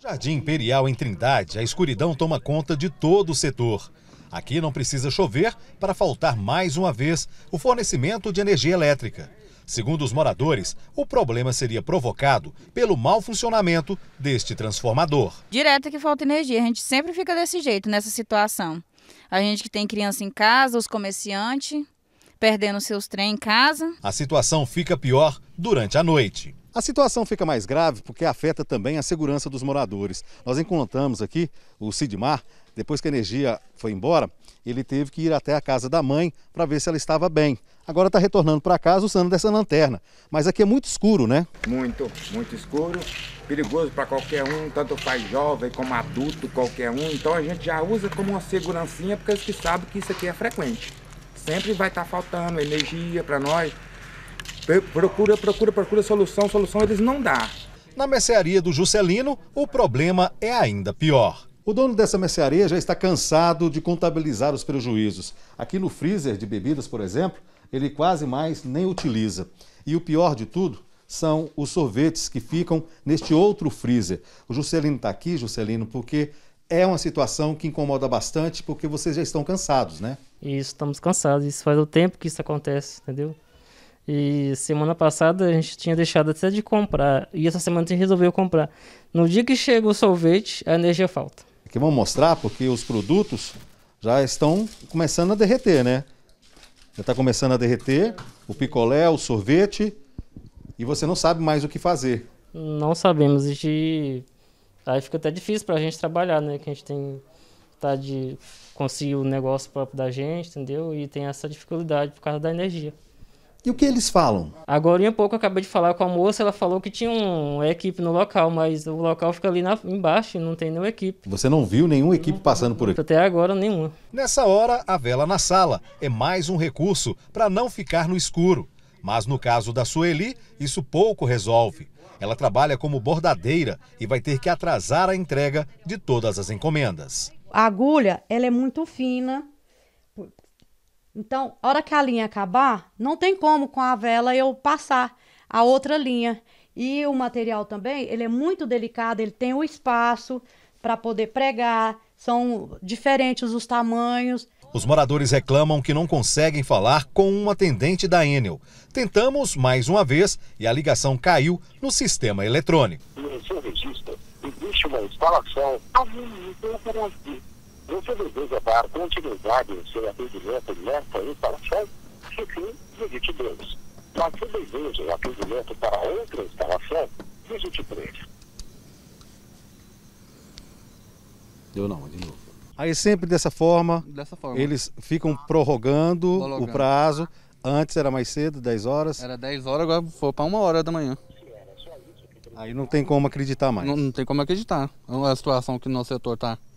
Jardim Imperial em Trindade, a escuridão toma conta de todo o setor. Aqui não precisa chover para faltar mais uma vez o fornecimento de energia elétrica. Segundo os moradores, o problema seria provocado pelo mau funcionamento deste transformador. Direto é que falta energia, a gente sempre fica desse jeito nessa situação. A gente que tem criança em casa, os comerciantes perdendo seus trem em casa. A situação fica pior durante a noite. A situação fica mais grave porque afeta também a segurança dos moradores. Nós encontramos aqui o Sidmar, depois que a energia foi embora, ele teve que ir até a casa da mãe para ver se ela estava bem. Agora está retornando para casa usando dessa lanterna. Mas aqui é muito escuro, né? Muito, muito escuro. Perigoso para qualquer um, tanto faz jovem como adulto, qualquer um. Então a gente já usa como uma segurancinha porque eles gente sabem que isso aqui é frequente. Sempre vai estar tá faltando energia para nós. Procura, procura, procura solução, solução eles não dá. Na mercearia do Juscelino, o problema é ainda pior. O dono dessa mercearia já está cansado de contabilizar os prejuízos. Aqui no freezer de bebidas, por exemplo, ele quase mais nem utiliza. E o pior de tudo são os sorvetes que ficam neste outro freezer. O Juscelino está aqui, Juscelino, porque é uma situação que incomoda bastante, porque vocês já estão cansados, né? Isso, estamos cansados. Isso faz o tempo que isso acontece, entendeu? E semana passada a gente tinha deixado até de comprar. E essa semana a gente resolveu comprar. No dia que chega o sorvete, a energia falta. Aqui vamos mostrar porque os produtos já estão começando a derreter, né? Já está começando a derreter o picolé, o sorvete. E você não sabe mais o que fazer. Não sabemos. aí fica até difícil para a gente trabalhar, né? Que a gente tem tá de conseguir o negócio próprio da gente, entendeu? E tem essa dificuldade por causa da energia. E o que eles falam? Agora em pouco eu acabei de falar com a moça, ela falou que tinha uma equipe no local, mas o local fica ali na, embaixo, não tem nenhuma equipe. Você não viu nenhuma equipe passando por aqui? Até agora nenhuma. Nessa hora, a vela na sala é mais um recurso para não ficar no escuro. Mas no caso da Sueli, isso pouco resolve. Ela trabalha como bordadeira e vai ter que atrasar a entrega de todas as encomendas. A agulha, ela é muito fina, então, a hora que a linha acabar, não tem como com a vela eu passar a outra linha. E o material também, ele é muito delicado, ele tem o um espaço para poder pregar, são diferentes os tamanhos. Os moradores reclamam que não conseguem falar com um atendente da Enel. Tentamos mais uma vez e a ligação caiu no sistema eletrônico. No seu registro, existe uma instalação. Você deseja dar continuidade ao seu atendimento nesta instalação? Se sim, visite 2. Mas se deseja o atendimento para outra instalação, visite 3. Deu não, de novo. Aí sempre dessa forma, dessa forma. eles ficam prorrogando, o prazo. Antes era mais cedo, 10 horas. Era 10 horas, agora foi para uma hora da manhã. Aí não tem como acreditar mais. Não, não tem como acreditar. É uma situação que no nosso setor está